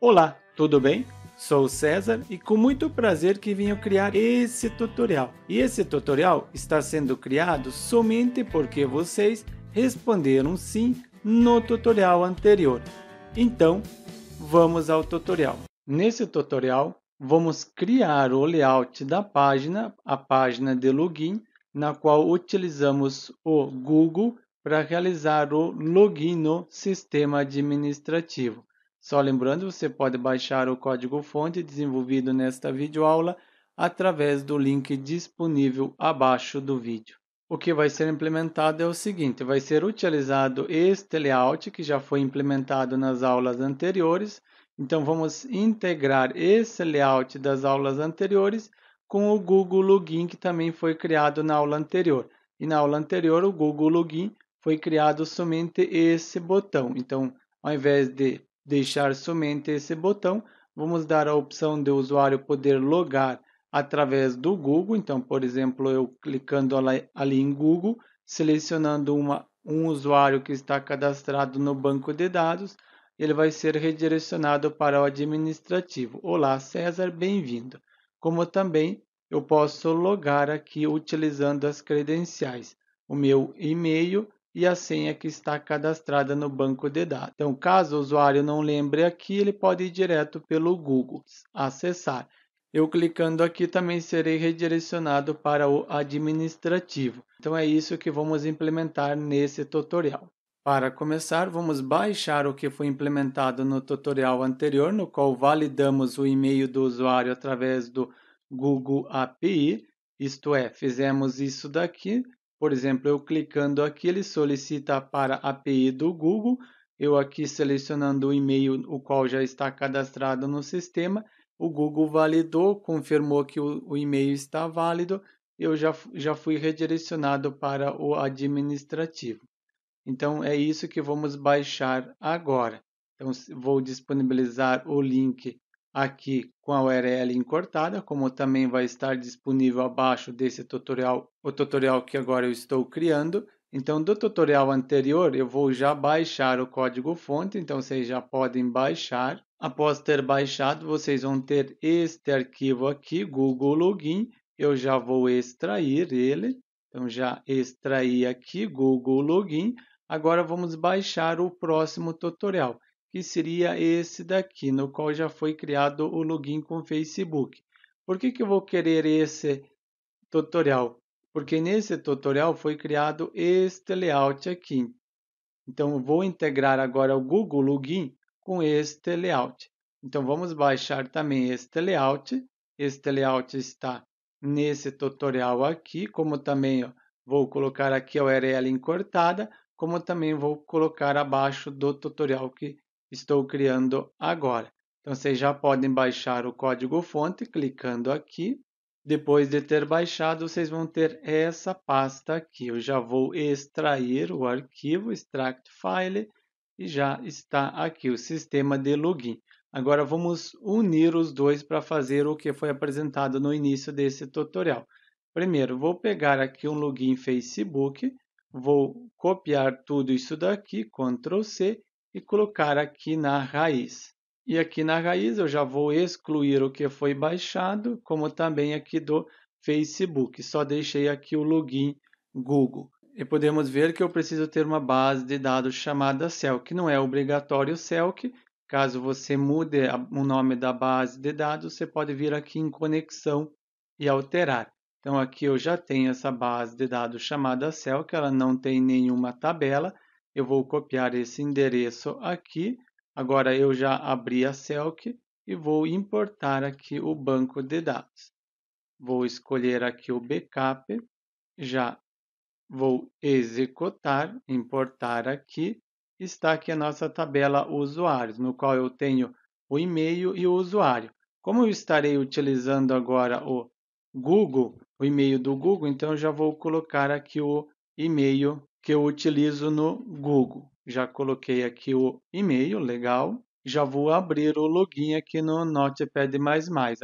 Olá, tudo bem? Sou César e com muito prazer que venho criar esse tutorial. E esse tutorial está sendo criado somente porque vocês responderam sim no tutorial anterior. Então, vamos ao tutorial. Nesse tutorial, vamos criar o layout da página, a página de login, na qual utilizamos o Google para realizar o login no sistema administrativo. Só lembrando, você pode baixar o código-fonte desenvolvido nesta videoaula através do link disponível abaixo do vídeo. O que vai ser implementado é o seguinte, vai ser utilizado este layout que já foi implementado nas aulas anteriores, então vamos integrar esse layout das aulas anteriores com o Google Login que também foi criado na aula anterior. E na aula anterior o Google Login foi criado somente esse botão, então ao invés de deixar somente esse botão, vamos dar a opção do usuário poder logar através do Google. Então, por exemplo, eu clicando ali em Google, selecionando uma, um usuário que está cadastrado no banco de dados, ele vai ser redirecionado para o administrativo. Olá, César, bem-vindo. Como também eu posso logar aqui utilizando as credenciais, o meu e-mail e a senha que está cadastrada no banco de dados. Então, caso o usuário não lembre aqui, ele pode ir direto pelo Google acessar. Eu clicando aqui também serei redirecionado para o administrativo. Então é isso que vamos implementar nesse tutorial. Para começar, vamos baixar o que foi implementado no tutorial anterior, no qual validamos o e-mail do usuário através do Google API, isto é, fizemos isso daqui, por exemplo, eu clicando aqui, ele solicita para a API do Google, eu aqui selecionando o e-mail o qual já está cadastrado no sistema, o Google validou, confirmou que o, o e-mail está válido, eu já, já fui redirecionado para o administrativo. Então é isso que vamos baixar agora. Então vou disponibilizar o link aqui com a URL encurtada, como também vai estar disponível abaixo desse tutorial, o tutorial que agora eu estou criando. Então, do tutorial anterior, eu vou já baixar o código fonte, então vocês já podem baixar. Após ter baixado, vocês vão ter este arquivo aqui, Google Login. Eu já vou extrair ele. Então, já extraí aqui, Google Login. Agora, vamos baixar o próximo tutorial que seria esse daqui, no qual já foi criado o login com Facebook. Por que, que eu vou querer esse tutorial? Porque nesse tutorial foi criado este layout aqui. Então, vou integrar agora o Google Login com este layout. Então, vamos baixar também este layout. Este layout está nesse tutorial aqui, como também vou colocar aqui a URL encurtada, como também vou colocar abaixo do tutorial que estou criando agora. Então vocês já podem baixar o código-fonte clicando aqui. Depois de ter baixado, vocês vão ter essa pasta aqui. Eu já vou extrair o arquivo, extract file, e já está aqui o sistema de login. Agora vamos unir os dois para fazer o que foi apresentado no início desse tutorial. Primeiro, vou pegar aqui um login Facebook, vou copiar tudo isso daqui, Ctrl C e colocar aqui na raiz. E aqui na raiz eu já vou excluir o que foi baixado, como também aqui do Facebook. Só deixei aqui o login Google. E podemos ver que eu preciso ter uma base de dados chamada CELC. Não é obrigatório CELC. Caso você mude o nome da base de dados, você pode vir aqui em conexão e alterar. Então aqui eu já tenho essa base de dados chamada CELC, ela não tem nenhuma tabela. Eu vou copiar esse endereço aqui. Agora eu já abri a Celc e vou importar aqui o banco de dados. Vou escolher aqui o backup, já vou executar, importar aqui. Está aqui a nossa tabela usuários, no qual eu tenho o e-mail e o usuário. Como eu estarei utilizando agora o Google, o e-mail do Google, então eu já vou colocar aqui o e-mail que eu utilizo no Google. Já coloquei aqui o e-mail, legal. Já vou abrir o login aqui no Notepad++,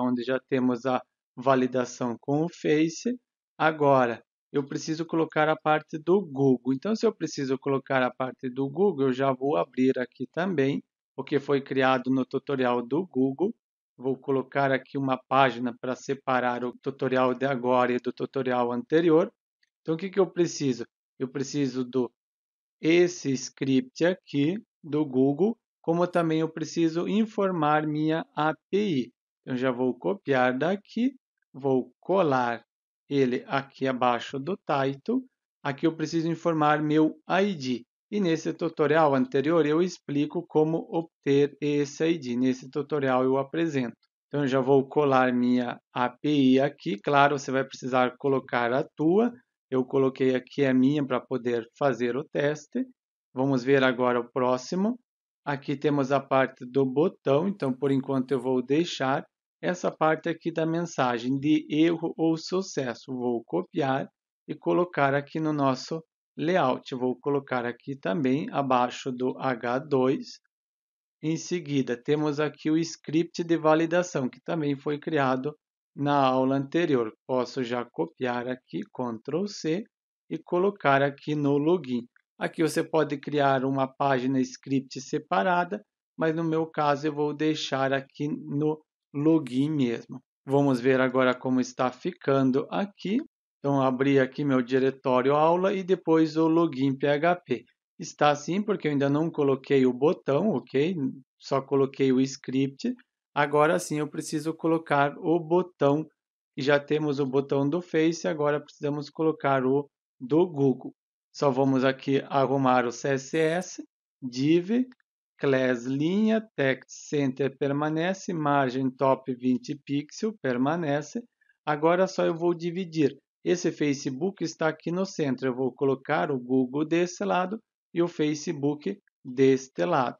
onde já temos a validação com o Face. Agora, eu preciso colocar a parte do Google. Então, se eu preciso colocar a parte do Google, eu já vou abrir aqui também, o que foi criado no tutorial do Google. Vou colocar aqui uma página para separar o tutorial de agora e do tutorial anterior. Então, o que, que eu preciso? Eu preciso do esse script aqui do Google, como também eu preciso informar minha API. Então, eu já vou copiar daqui, vou colar ele aqui abaixo do title. Aqui eu preciso informar meu ID. E nesse tutorial anterior eu explico como obter esse ID. Nesse tutorial eu apresento. Então eu já vou colar minha API aqui. Claro, você vai precisar colocar a tua. Eu coloquei aqui a minha para poder fazer o teste. Vamos ver agora o próximo. Aqui temos a parte do botão, então por enquanto eu vou deixar essa parte aqui da mensagem de erro ou sucesso. Vou copiar e colocar aqui no nosso layout. Vou colocar aqui também abaixo do H2. Em seguida, temos aqui o script de validação, que também foi criado na aula anterior, posso já copiar aqui, Ctrl+C e colocar aqui no login. Aqui você pode criar uma página script separada, mas no meu caso eu vou deixar aqui no login mesmo. Vamos ver agora como está ficando aqui. Então, abri aqui meu diretório aula e depois o login PHP. Está assim porque eu ainda não coloquei o botão, ok? Só coloquei o script Agora sim eu preciso colocar o botão. Já temos o botão do Face, agora precisamos colocar o do Google. Só vamos aqui arrumar o CSS, div, class linha, text center permanece, margem top 20 pixel permanece. Agora só eu vou dividir. Esse Facebook está aqui no centro. Eu vou colocar o Google desse lado e o Facebook deste lado.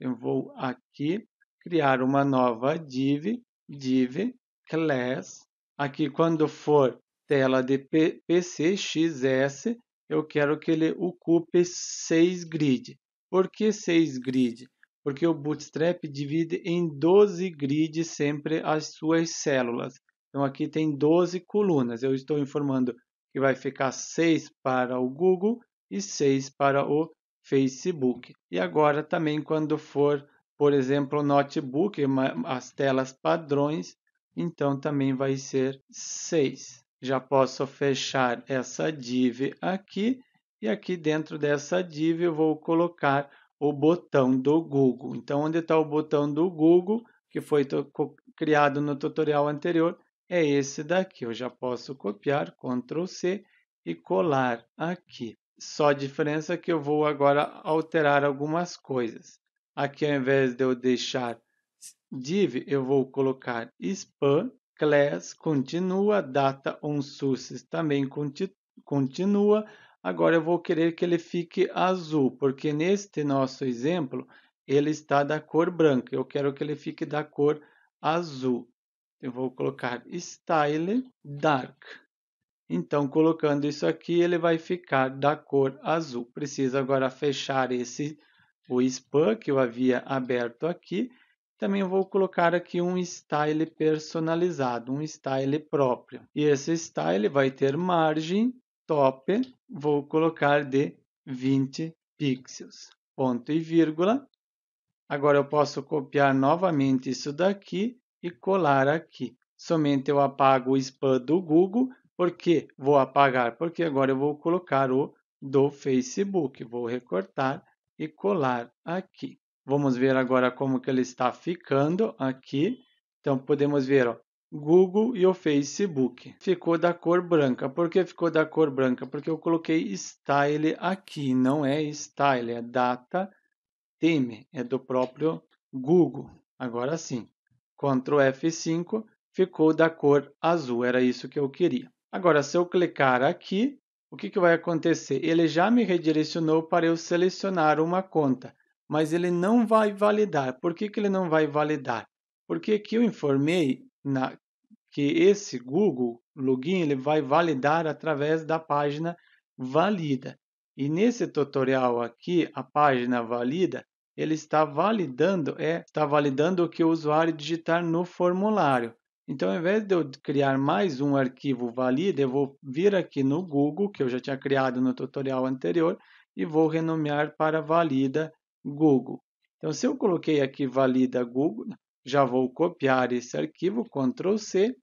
Eu vou aqui criar uma nova div, div class. Aqui, quando for tela de PCXS, eu quero que ele ocupe 6 grid. Por que 6 grid? Porque o Bootstrap divide em 12 grids sempre as suas células. Então aqui tem 12 colunas. Eu estou informando que vai ficar 6 para o Google e 6 para o Facebook. E agora também quando for por exemplo, notebook, as telas padrões, então também vai ser 6. Já posso fechar essa div aqui e aqui dentro dessa div eu vou colocar o botão do Google. Então, onde está o botão do Google, que foi criado no tutorial anterior, é esse daqui. Eu já posso copiar, Ctrl C e colar aqui. Só a diferença é que eu vou agora alterar algumas coisas. Aqui, ao invés de eu deixar div, eu vou colocar span, class, continua, data on sources também conti continua. Agora, eu vou querer que ele fique azul, porque neste nosso exemplo, ele está da cor branca. Eu quero que ele fique da cor azul. Eu vou colocar style dark. Então, colocando isso aqui, ele vai ficar da cor azul. Precisa agora fechar esse o spam que eu havia aberto aqui. Também vou colocar aqui um style personalizado, um style próprio. E esse style vai ter margem top, vou colocar de 20 pixels. Ponto e vírgula. Agora eu posso copiar novamente isso daqui e colar aqui. Somente eu apago o spam do Google, porque vou apagar, porque agora eu vou colocar o do Facebook. Vou recortar e colar aqui. Vamos ver agora como que ele está ficando aqui. Então, podemos ver, ó, Google e o Facebook. Ficou da cor branca. Por que ficou da cor branca? Porque eu coloquei style aqui, não é style, é data theme, é do próprio Google. Agora sim, Ctrl F5 ficou da cor azul, era isso que eu queria. Agora, se eu clicar aqui, o que, que vai acontecer? Ele já me redirecionou para eu selecionar uma conta, mas ele não vai validar. Por que, que ele não vai validar? Porque aqui eu informei na, que esse Google Login ele vai validar através da página Valida. E nesse tutorial aqui, a página Valida, ele está validando, é, está validando o que o usuário digitar no formulário. Então, ao invés de eu criar mais um arquivo valida, eu vou vir aqui no Google, que eu já tinha criado no tutorial anterior, e vou renomear para valida Google. Então, se eu coloquei aqui valida Google, já vou copiar esse arquivo, Ctrl C,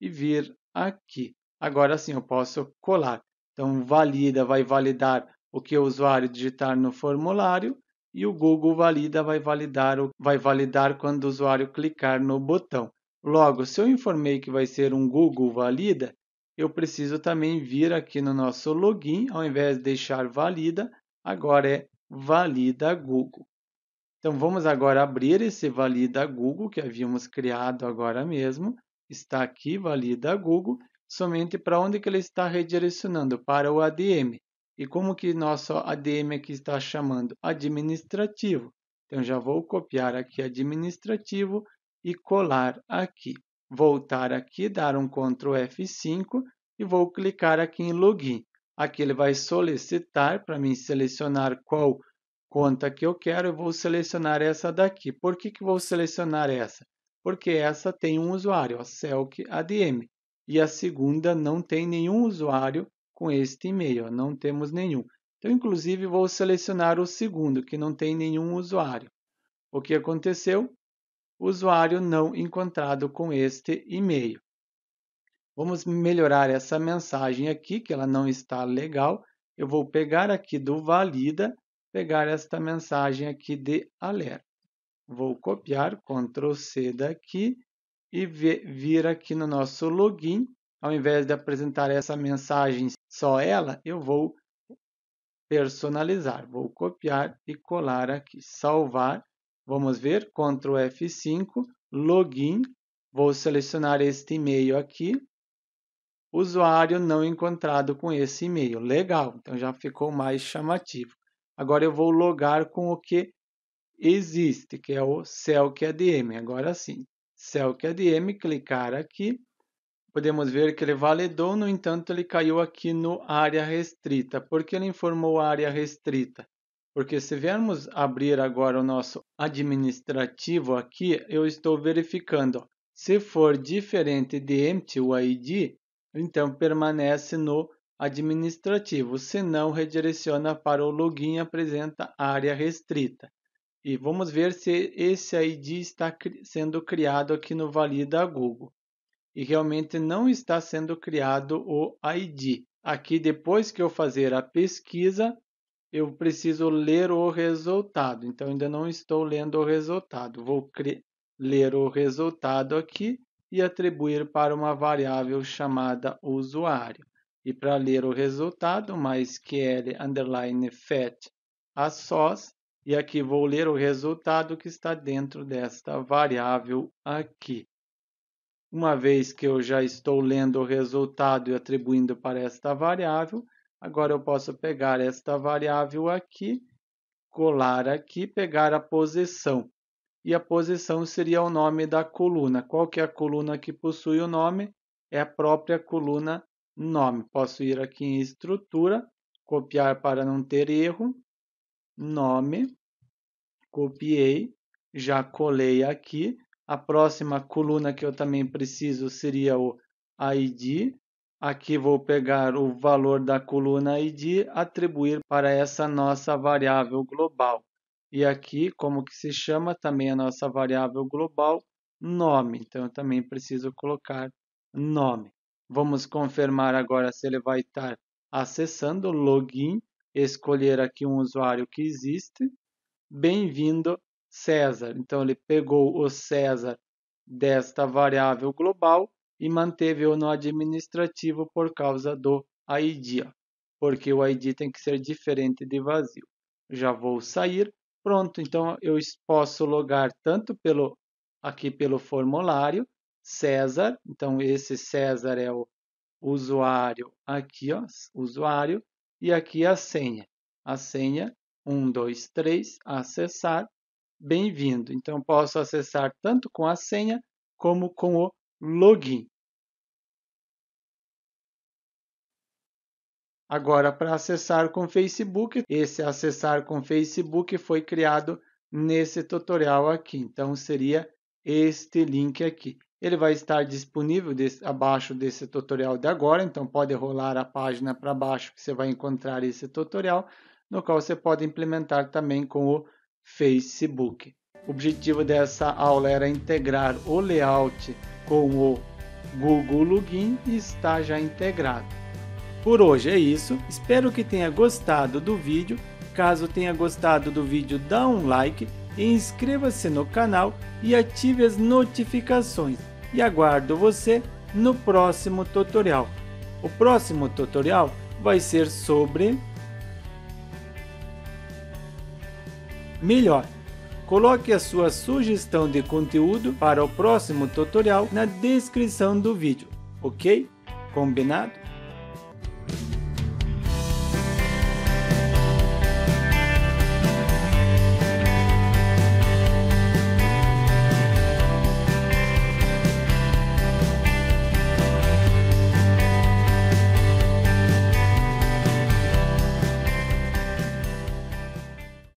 e vir aqui. Agora sim, eu posso colar. Então, valida vai validar o que o usuário digitar no formulário e o Google valida vai validar, vai validar quando o usuário clicar no botão. Logo, se eu informei que vai ser um Google Valida, eu preciso também vir aqui no nosso login, ao invés de deixar Valida, agora é Valida Google. Então vamos agora abrir esse Valida Google que havíamos criado agora mesmo. Está aqui Valida Google, somente para onde que ele está redirecionando? Para o ADM. E como que nosso ADM aqui está chamando? Administrativo. Então já vou copiar aqui administrativo e colar aqui. Voltar aqui, dar um Ctrl F5 e vou clicar aqui em Login. Aqui ele vai solicitar para mim selecionar qual conta que eu quero. Eu vou selecionar essa daqui. Por que, que vou selecionar essa? Porque essa tem um usuário, a Selk ADM. E a segunda não tem nenhum usuário com este e-mail, não temos nenhum. Então, inclusive, vou selecionar o segundo, que não tem nenhum usuário. O que aconteceu? usuário não encontrado com este e-mail. Vamos melhorar essa mensagem aqui, que ela não está legal. Eu vou pegar aqui do valida, pegar esta mensagem aqui de alerta. Vou copiar, Ctrl C daqui e vir aqui no nosso login. Ao invés de apresentar essa mensagem só ela, eu vou personalizar. Vou copiar e colar aqui, salvar Vamos ver, Ctrl F5, login, vou selecionar este e-mail aqui, usuário não encontrado com esse e-mail. Legal, então já ficou mais chamativo. Agora eu vou logar com o que existe, que é o CELCADM. É Agora sim, CELCADM, é clicar aqui, podemos ver que ele validou, no entanto ele caiu aqui no área restrita. Por que ele informou área restrita? Porque se viermos abrir agora o nosso administrativo aqui, eu estou verificando. Se for diferente de empty o ID, então permanece no administrativo, se não redireciona para o login apresenta área restrita. E vamos ver se esse ID está sendo criado aqui no Valida Google. E realmente não está sendo criado o ID. Aqui, depois que eu fazer a pesquisa, eu preciso ler o resultado. Então, ainda não estou lendo o resultado. Vou ler o resultado aqui e atribuir para uma variável chamada usuário. E para ler o resultado, mais l underline fat a sós, e aqui vou ler o resultado que está dentro desta variável aqui. Uma vez que eu já estou lendo o resultado e atribuindo para esta variável, Agora eu posso pegar esta variável aqui, colar aqui, pegar a posição. E a posição seria o nome da coluna. Qual que é a coluna que possui o nome? É a própria coluna nome. Posso ir aqui em estrutura, copiar para não ter erro, nome, copiei, já colei aqui. A próxima coluna que eu também preciso seria o ID, Aqui vou pegar o valor da coluna ID, atribuir para essa nossa variável global. E aqui, como que se chama também a nossa variável global, nome. Então, eu também preciso colocar nome. Vamos confirmar agora se ele vai estar acessando o login, escolher aqui um usuário que existe. Bem-vindo, César. Então, ele pegou o César desta variável global e manteve-o no administrativo por causa do ID, porque o ID tem que ser diferente de vazio. Já vou sair, pronto, então eu posso logar tanto pelo aqui pelo formulário César, então esse César é o usuário aqui, ó, usuário, e aqui a senha. A senha 123 acessar, bem-vindo. Então posso acessar tanto com a senha como com o login. Agora, para acessar com Facebook, esse acessar com Facebook foi criado nesse tutorial aqui. Então, seria este link aqui. Ele vai estar disponível desse, abaixo desse tutorial de agora, então pode rolar a página para baixo que você vai encontrar esse tutorial, no qual você pode implementar também com o Facebook. O objetivo dessa aula era integrar o layout com o Google Login e está já integrado. Por hoje é isso, espero que tenha gostado do vídeo. Caso tenha gostado do vídeo, dá um like, inscreva-se no canal e ative as notificações. E aguardo você no próximo tutorial. O próximo tutorial vai ser sobre melhor Coloque a sua sugestão de conteúdo para o próximo tutorial na descrição do vídeo, ok? Combinado?